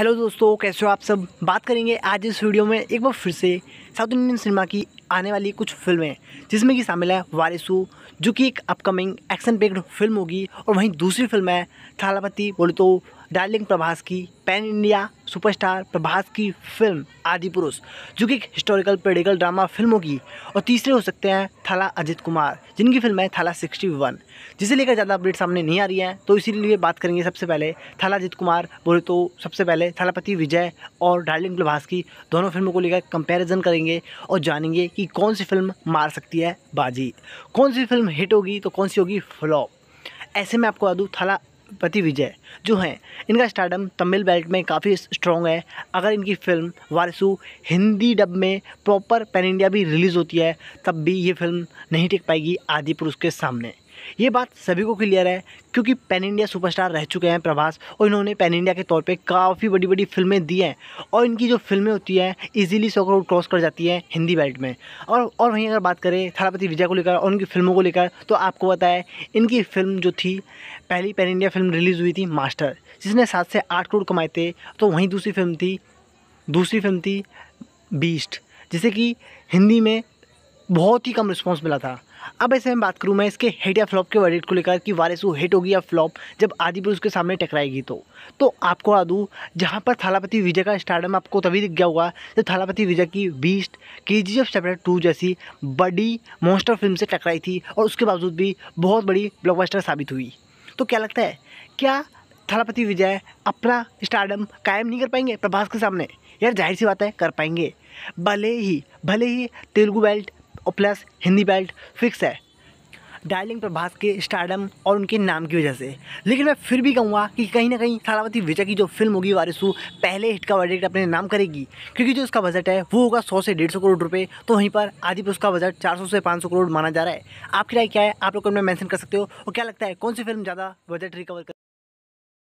hello दोस्तों कैसे हो आप सब बात करेंगे आज इस वीडियो में एक बार फिर से साउथ इंडियन सिनेमा की आने वाली कुछ फिल्में जिसमें कि शामिल है वारिसू जो कि एक अपकमिंग एक्शन पेक्ड फिल्म होगी और वहीं दूसरी फिल्म है थालापति बोले तो डार्लिंग प्रभास की पैन इंडिया सुपरस्टार प्रभास की फिल्म आदि पुरुष जो कि एक हिस्टोरिकल पेडिकल ड्रामा फिल्म होगी और तीसरे हो सकते हैं थाला अजित कुमार जिनकी फिल्म है थाला सिक्सटी वन जिसे लेकर ज़्यादा अपडेट सामने नहीं आ रही है तो इसीलिए बात करेंगे सबसे पहले थाला अजित कुमार बोले तो सबसे पहले थालापति विजय और डार्लिंग प्रभास की दोनों फिल्मों को लेकर कंपेरिजन करेंगे करेंगे और जानेंगे कि कौन सी फिल्म मार सकती है बाजी कौन सी फिल्म हिट होगी तो कौन सी होगी फ्लॉप ऐसे में आपको बता दूँ थाला पति विजय जो हैं इनका स्टार्डम तमिल बेल्ट में काफ़ी स्ट्रॉन्ग है अगर इनकी फिल्म वारिसु हिंदी डब में प्रॉपर पैन इंडिया भी रिलीज़ होती है तब भी ये फिल्म नहीं टिक पाएगी आदि पुरुष के सामने ये बात सभी को क्लियर है क्योंकि पैन इंडिया सुपरस्टार रह चुके हैं प्रभास और इन्होंने पैन इंडिया के तौर पे काफ़ी बड़ी बड़ी फिल्में दी हैं और इनकी जो फिल्में होती हैं इजीली सौ करोड़ क्रॉस कर जाती हैं हिंदी बेल्ट में और और वहीं अगर बात करें थारापति विजय को लेकर और उनकी फिल्मों को लेकर तो आपको बताया इनकी फिल्म जो थी पहली पैन इंडिया फिल्म रिलीज़ हुई थी मास्टर जिसने सात से आठ करोड़ कमाए थे तो वहीं दूसरी फिल्म थी दूसरी फिल्म थी बीस्ट जिसे कि हिंदी में बहुत ही कम रिस्पॉन्स मिला था अब ऐसे में बात करूँ मैं इसके हिट या फ्लॉप के वर्डिट को लेकर कि वारिस हिट होगी या फ्लॉप जब आदिपुर उसके सामने टकराएगी तो तो आपको आ दूँ जहाँ पर थालापति विजय का स्टार्डम आपको तभी दिख गया होगा जब थालापति विजय की बीस्ट के जी एफ चैप्टर टू जैसी बड़ी मोस्टर फिल्म से टकराई थी और उसके बावजूद भी बहुत बड़ी ब्लॉकबस्टर साबित हुई तो क्या लगता है क्या थालापति विजय अपना स्टार्डम कायम नहीं कर पाएंगे प्रभास के सामने यार जाहिर सी बात है कर पाएंगे भले ही भले ही तेलुगु बेल्ट और प्लस हिंदी बेल्ट फिक्स है डायलिंग प्रभास के स्टारडम और उनके नाम की वजह से लेकिन मैं फिर भी कहूँगा कि कहीं ना कहीं सारावती विजय की जो फिल्म होगी वारिसू पहले हिट का बजट अपने नाम करेगी क्योंकि जो उसका बजट है वो होगा सौ से डेढ़ सौ करोड़ रुपये तो वहीं पर आदि पर उसका बजट चार सौ से पाँच सौ करोड़ माना जा रहा है आपकी राय क्या है आप लोग मैंशन कर सकते हो और क्या लगता है कौन सी फिल्म ज़्यादा बजट रिकवर कर